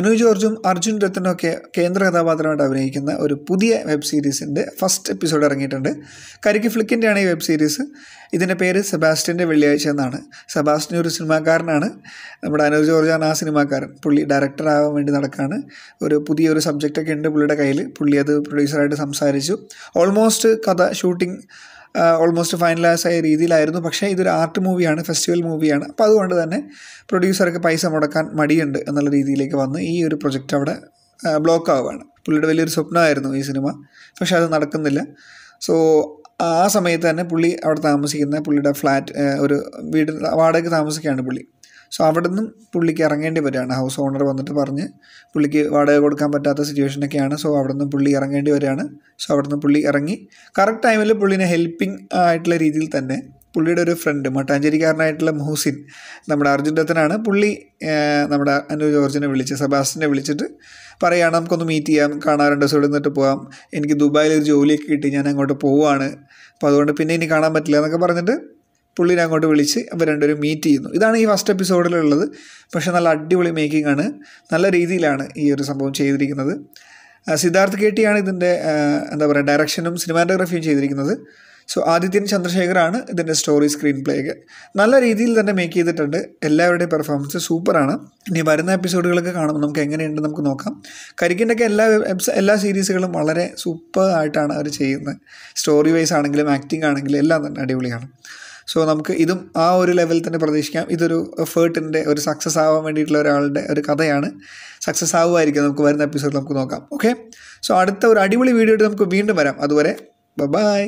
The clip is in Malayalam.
അനു ജോർജും അർജുൻ രത്തനും ഒക്കെ കേന്ദ്ര കഥാപാത്രമായിട്ട് അഭിനയിക്കുന്ന ഒരു പുതിയ വെബ് സീരീസിൻ്റെ ഫസ്റ്റ് എപ്പിസോഡ് ഇറങ്ങിയിട്ടുണ്ട് കരിക്ക് ഫ്ലിക്കിൻ്റെയാണ് ഈ വെബ് സീരീസ് ഇതിൻ്റെ പേര് സെബാസ്റ്റ്യൻ്റെ വെള്ളിയാഴ്ച എന്നാണ് സെബാസ്റ്റ്യൻ ഒരു സിനിമാക്കാരനാണ് നമ്മുടെ അനു ജോർജാണ് ആ സിനിമാക്കാരൻ പുള്ളി ഡയറക്ടർ വേണ്ടി നടക്കുകയാണ് ഒരു പുതിയൊരു സബ്ജക്റ്റൊക്കെ ഉണ്ട് പുള്ളിയുടെ കയ്യിൽ പുള്ളി അത് പ്രൊഡ്യൂസറായിട്ട് സംസാരിച്ചു ഓൾമോസ്റ്റ് കഥ ഷൂട്ടിംഗ് ഓൾമോസ്റ്റ് ഫൈനലൈസ് ആയ രീതിയിലായിരുന്നു പക്ഷേ ഇതൊരു ആർട്ട് മൂവിയാണ് ഫെസ്റ്റിവൽ മൂവിയാണ് അപ്പോൾ അതുകൊണ്ട് തന്നെ പ്രൊഡ്യൂസർക്ക് പൈസ മുടക്കാൻ മടിയുണ്ട് എന്നുള്ള രീതിയിലേക്ക് വന്ന് ഈ ഒരു പ്രൊജക്റ്റ് അവിടെ ബ്ലോക്ക് ആവുകയാണ് പുള്ളിയുടെ വലിയൊരു സ്വപ്നമായിരുന്നു ഈ സിനിമ പക്ഷേ അത് നടക്കുന്നില്ല സോ ആ സമയത്ത് തന്നെ പുള്ളി അവിടെ താമസിക്കുന്ന പുള്ളിയുടെ ഫ്ലാറ്റ് ഒരു വീട് വാടകയ്ക്ക് താമസിക്കുകയാണ് പുള്ളി സോ അവിടെ നിന്നും പുള്ളിക്ക് ഇറങ്ങേണ്ടി വരികയാണ് ഹൗസ് ഓണർ വന്നിട്ട് പറഞ്ഞ് പുള്ളിക്ക് വാടക കൊടുക്കാൻ പറ്റാത്ത സിറ്റുവേഷനൊക്കെയാണ് സോ അവിടെ നിന്നും പുള്ളി ഇറങ്ങേണ്ടി വരികയാണ് സോ അവിടെ നിന്ന് പുള്ളി ഇറങ്ങി കറക്റ്റ് ടൈമിൽ പുള്ളിനെ ഹെൽപ്പിംഗ് ആയിട്ടുള്ള രീതിയിൽ തന്നെ പുള്ളിയുടെ ഒരു ഫ്രണ്ട് മട്ടാഞ്ചേരിക്കാരനായിട്ടുള്ള മുഹസിൻ നമ്മുടെ അർജുൻ്റെത്തനാണ് പുള്ളി നമ്മുടെ അനു ജോർജിനെ വിളിച്ച് സെബാസ്റ്റിനെ വിളിച്ചിട്ട് പറയുകയാണ് നമുക്കൊന്ന് മീറ്റ് ചെയ്യാം കാണാറുണ്ട് രണ്ട് ദിവസം നിന്നിട്ട് പോകാം എനിക്ക് ദുബായിൽ ഒരു ജോലിയൊക്കെ കിട്ടി ഞാൻ അങ്ങോട്ട് പോവുകയാണ് അപ്പോൾ അതുകൊണ്ട് പിന്നെ ഇനി കാണാൻ പറ്റില്ല എന്നൊക്കെ പറഞ്ഞിട്ട് പുള്ളിനെ അങ്ങോട്ട് വിളിച്ച് അവർ രണ്ടുപേരും മീറ്റ് ചെയ്യുന്നു ഇതാണ് ഈ ഫസ്റ്റ് എപ്പിസോഡിലുള്ളത് പക്ഷേ നല്ല അടിപൊളി മേക്കിംഗ് ആണ് നല്ല രീതിയിലാണ് ഈ ഒരു സംഭവം ചെയ്തിരിക്കുന്നത് സിദ്ധാർത്ഥ് കെട്ടിയാണ് ഇതിൻ്റെ എന്താ പറയുക ഡയറക്ഷനും സിനിമാറ്റോഗ്രഫിയും ചെയ്തിരിക്കുന്നത് സോ ആദിത്യൻ ചന്ദ്രശേഖരാണ് ഇതിൻ്റെ സ്റ്റോറി സ്ക്രീൻ പ്ലേക്ക് നല്ല രീതിയിൽ തന്നെ മേക്ക് ചെയ്തിട്ടുണ്ട് എല്ലാവരുടെയും പെർഫോമൻസ് സൂപ്പറാണ് ഇനി വരുന്ന എപ്പിസോഡുകളൊക്കെ കാണുമ്പോൾ നമുക്ക് എങ്ങനെയുണ്ട് നമുക്ക് നോക്കാം കരിക്കിൻ്റെയൊക്കെ എല്ലാ എല്ലാ സീരീസുകളും വളരെ സൂപ്പർ ആയിട്ടാണ് അവർ ചെയ്യുന്നത് സ്റ്റോറി വൈസ് ആണെങ്കിലും ആക്ടിംഗ് ആണെങ്കിലും എല്ലാം തന്നെ അടിപൊളിയാണ് സോ നമുക്ക് ഇതും ആ ഒരു ലെവലിൽ തന്നെ പ്രതീക്ഷിക്കാം ഇതൊരു എഫേർട്ടിൻ്റെ ഒരു സക്സസ് ആവാൻ വേണ്ടിയിട്ടുള്ള ഒരാളുടെ ഒരു കഥയാണ് സക്സസ് ആവുമായിരിക്കും നമുക്ക് വരുന്ന എപ്പിസോഡ് നമുക്ക് നോക്കാം ഓക്കെ സോ അടുത്ത ഒരു അടിപൊളി വീഡിയോ നമുക്ക് വീണ്ടും വരാം അതുവരെ ബൈ